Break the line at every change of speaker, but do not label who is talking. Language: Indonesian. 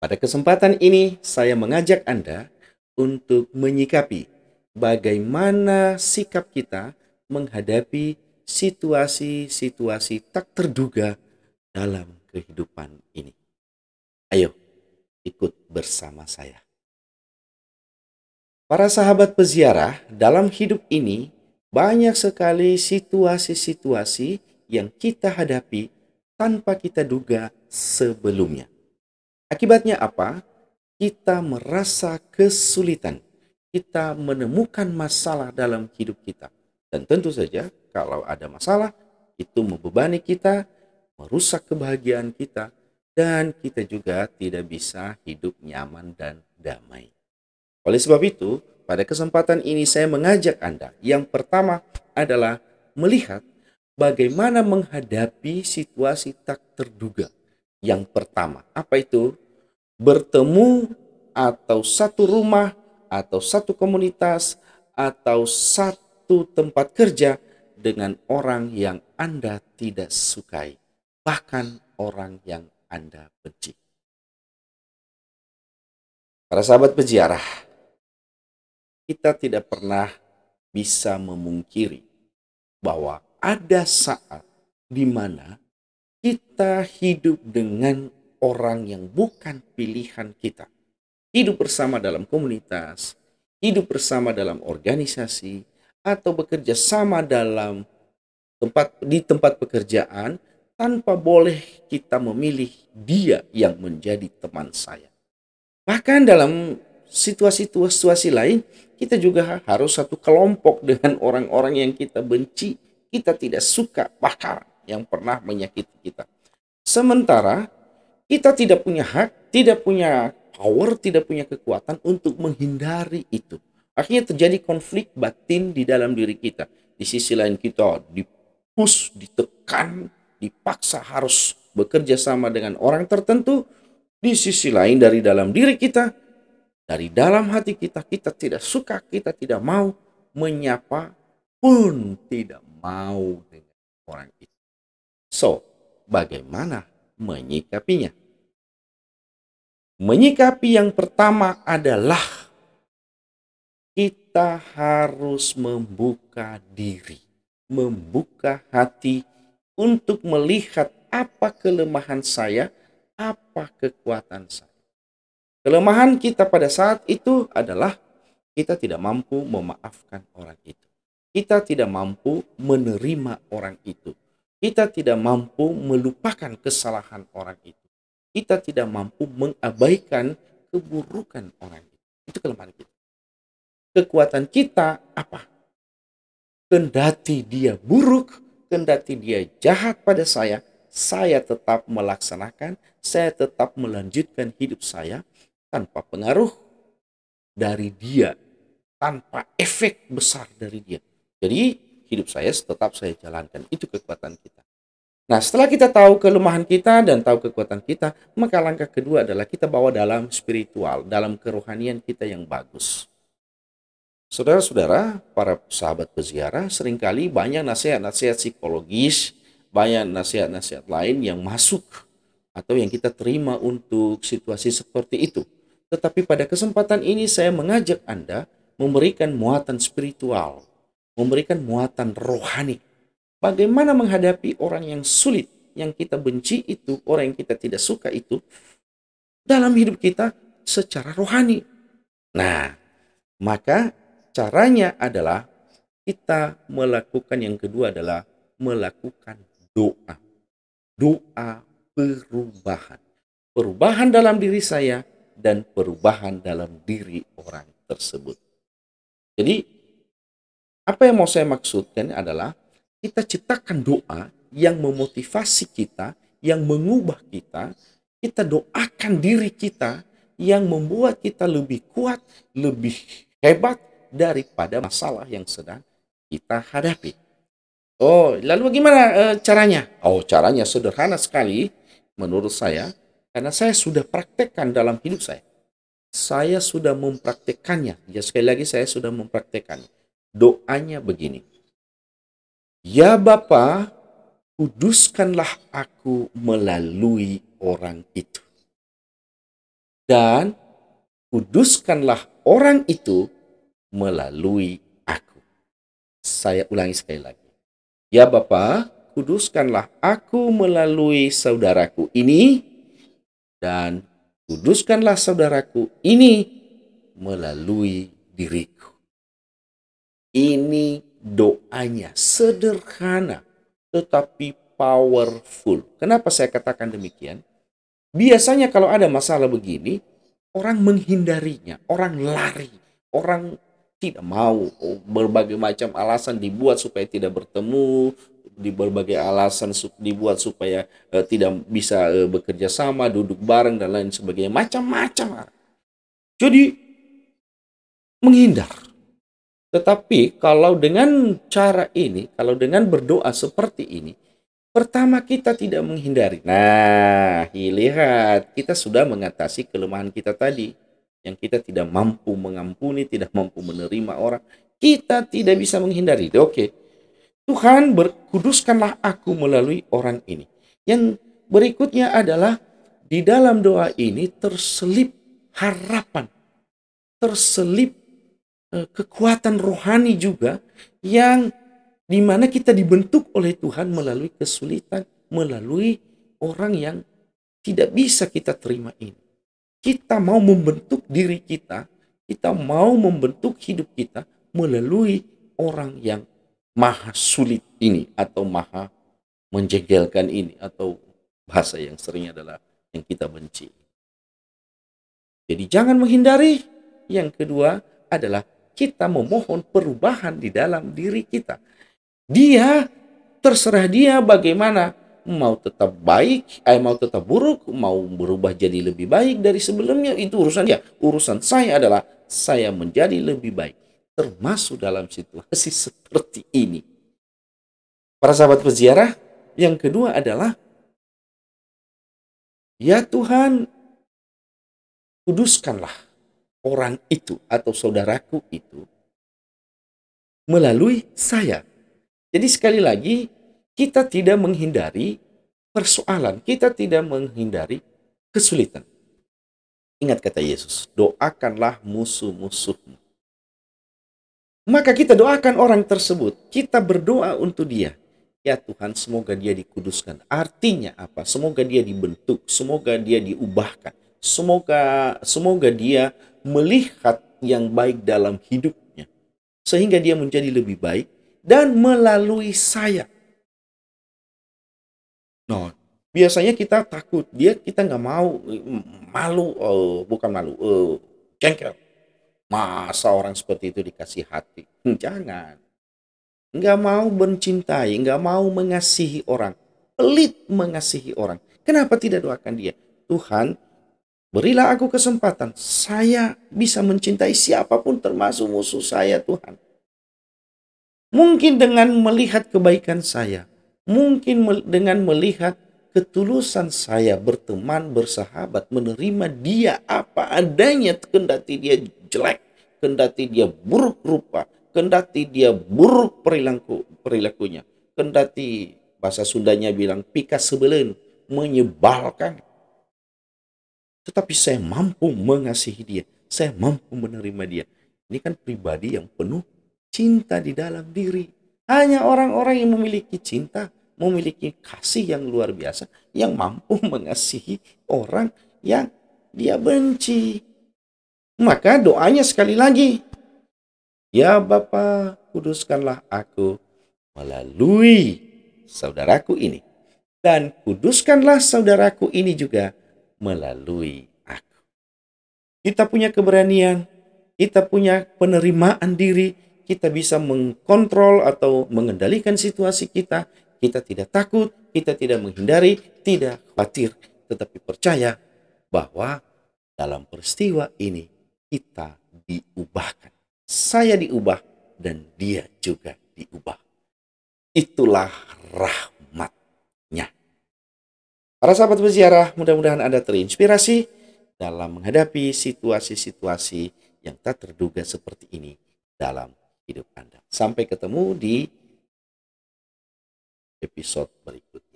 Pada kesempatan ini, saya mengajak Anda untuk menyikapi bagaimana sikap kita menghadapi situasi-situasi tak terduga dalam kehidupan ini. Ayo, ikut bersama saya. Para sahabat peziarah, dalam hidup ini banyak sekali situasi-situasi yang kita hadapi tanpa kita duga sebelumnya. Akibatnya apa? Kita merasa kesulitan. Kita menemukan masalah dalam hidup kita. Dan tentu saja kalau ada masalah, itu membebani kita, merusak kebahagiaan kita, dan kita juga tidak bisa hidup nyaman dan damai. Oleh sebab itu, pada kesempatan ini saya mengajak Anda. Yang pertama adalah melihat bagaimana menghadapi situasi tak terduga yang pertama. Apa itu? Bertemu atau satu rumah atau satu komunitas atau satu tempat kerja dengan orang yang Anda tidak sukai, bahkan orang yang Anda benci. Para sahabat peziarah, kita tidak pernah bisa memungkiri bahwa ada saat di mana kita hidup dengan orang yang bukan pilihan kita. Hidup bersama dalam komunitas, hidup bersama dalam organisasi, atau bekerja sama dalam tempat di tempat pekerjaan tanpa boleh kita memilih dia yang menjadi teman saya. Bahkan dalam situasi-situasi lain, kita juga harus satu kelompok dengan orang-orang yang kita benci, kita tidak suka, bahkan yang pernah menyakiti kita. Sementara kita tidak punya hak, tidak punya power, tidak punya kekuatan untuk menghindari itu. Akhirnya terjadi konflik batin di dalam diri kita. Di sisi lain kita dipus, ditekan, dipaksa harus bekerja sama dengan orang tertentu. Di sisi lain dari dalam diri kita, dari dalam hati kita, kita tidak suka, kita tidak mau menyapa pun tidak mau dengan orang itu. So, bagaimana menyikapinya? Menyikapi yang pertama adalah kita harus membuka diri, membuka hati untuk melihat apa kelemahan saya, apa kekuatan saya. Kelemahan kita pada saat itu adalah kita tidak mampu memaafkan orang itu. Kita tidak mampu menerima orang itu. Kita tidak mampu melupakan kesalahan orang itu. Kita tidak mampu mengabaikan keburukan orang itu. Itu kelemahan kita. Kekuatan kita apa? Kendati dia buruk, kendati dia jahat pada saya, saya tetap melaksanakan, saya tetap melanjutkan hidup saya tanpa pengaruh dari dia, tanpa efek besar dari dia. Jadi hidup saya tetap saya jalankan. Itu kekuatan kita. Nah, setelah kita tahu kelemahan kita dan tahu kekuatan kita, maka langkah kedua adalah kita bawa dalam spiritual, dalam kerohanian kita yang bagus. Saudara-saudara, para sahabat peziarah seringkali banyak nasihat-nasihat psikologis, banyak nasihat-nasihat lain yang masuk atau yang kita terima untuk situasi seperti itu. Tetapi pada kesempatan ini saya mengajak Anda memberikan muatan spiritual memberikan muatan rohani. Bagaimana menghadapi orang yang sulit, yang kita benci itu, orang yang kita tidak suka itu, dalam hidup kita secara rohani. Nah, maka caranya adalah kita melakukan yang kedua adalah melakukan doa. Doa perubahan. Perubahan dalam diri saya dan perubahan dalam diri orang tersebut. Jadi apa yang mau saya maksudkan adalah kita ciptakan doa yang memotivasi kita, yang mengubah kita, kita doakan diri kita yang membuat kita lebih kuat, lebih hebat daripada masalah yang sedang kita hadapi. Oh, lalu bagaimana e, caranya? Oh, caranya sederhana sekali menurut saya karena saya sudah praktekkan dalam hidup saya. Saya sudah mempraktekannya. Ya sekali lagi saya sudah mempraktekannya doanya begini. Ya Bapa, kuduskanlah aku melalui orang itu. Dan kuduskanlah orang itu melalui aku. Saya ulangi sekali lagi. Ya Bapa, kuduskanlah aku melalui saudaraku ini dan kuduskanlah saudaraku ini melalui diriku. Ini doanya sederhana tetapi powerful. Kenapa saya katakan demikian? Biasanya kalau ada masalah begini, orang menghindarinya, orang lari, orang tidak mau oh, berbagai macam alasan dibuat supaya tidak bertemu, di berbagai alasan dibuat supaya uh, tidak bisa uh, bekerja sama, duduk bareng dan lain sebagainya, macam-macam. Jadi menghindar tetapi kalau dengan cara ini, kalau dengan berdoa seperti ini, pertama kita tidak menghindari. Nah, lihat, kita sudah mengatasi kelemahan kita tadi yang kita tidak mampu mengampuni, tidak mampu menerima orang. Kita tidak bisa menghindari. Oke. Tuhan berkuduskanlah aku melalui orang ini. Yang berikutnya adalah di dalam doa ini terselip harapan. Terselip Eh, kekuatan rohani juga yang mana kita dibentuk oleh Tuhan melalui kesulitan, melalui orang yang tidak bisa kita terima ini. Kita mau membentuk diri kita, kita mau membentuk hidup kita melalui orang yang maha sulit ini atau maha menjegelkan ini atau bahasa yang sering adalah yang kita benci. Jadi jangan menghindari. Yang kedua adalah kita memohon perubahan di dalam diri kita. Dia terserah dia bagaimana mau tetap baik, eh, mau tetap buruk, mau berubah jadi lebih baik dari sebelumnya itu urusan dia. Urusan saya adalah saya menjadi lebih baik, termasuk dalam situasi seperti ini. Para sahabat peziarah, yang kedua adalah Ya Tuhan, kuduskanlah orang itu atau saudaraku itu melalui saya. Jadi sekali lagi, kita tidak menghindari persoalan, kita tidak menghindari kesulitan. Ingat kata Yesus, doakanlah musuh-musuhmu. Maka kita doakan orang tersebut, kita berdoa untuk dia. Ya Tuhan, semoga dia dikuduskan. Artinya apa? Semoga dia dibentuk, semoga dia diubahkan. Semoga semoga dia melihat yang baik dalam hidupnya, sehingga dia menjadi lebih baik dan melalui saya. Nah, biasanya kita takut, dia kita nggak mau malu, oh, bukan malu, oh, jengkel. Masa orang seperti itu dikasih hati? Hmm, jangan. Nggak mau mencintai, nggak mau mengasihi orang. Pelit mengasihi orang. Kenapa tidak doakan dia? Tuhan, Berilah aku kesempatan, saya bisa mencintai siapapun termasuk musuh saya Tuhan. Mungkin dengan melihat kebaikan saya, mungkin dengan melihat ketulusan saya berteman, bersahabat, menerima dia apa adanya, kendati dia jelek, kendati dia buruk rupa, kendati dia buruk perilaku perilakunya, kendati bahasa Sundanya bilang pika sebelen, menyebalkan tetapi saya mampu mengasihi dia. Saya mampu menerima dia. Ini kan pribadi yang penuh cinta di dalam diri. Hanya orang-orang yang memiliki cinta, memiliki kasih yang luar biasa, yang mampu mengasihi orang yang dia benci. Maka doanya sekali lagi. Ya Bapa, kuduskanlah aku melalui saudaraku ini. Dan kuduskanlah saudaraku ini juga melalui aku. Kita punya keberanian, kita punya penerimaan diri, kita bisa mengkontrol atau mengendalikan situasi kita. Kita tidak takut, kita tidak menghindari, tidak khawatir, tetapi percaya bahwa dalam peristiwa ini kita diubahkan. Saya diubah dan dia juga diubah. Itulah rahmat Para sahabat berziarah, mudah-mudahan Anda terinspirasi dalam menghadapi situasi-situasi yang tak terduga seperti ini dalam hidup Anda. Sampai ketemu di episode berikutnya.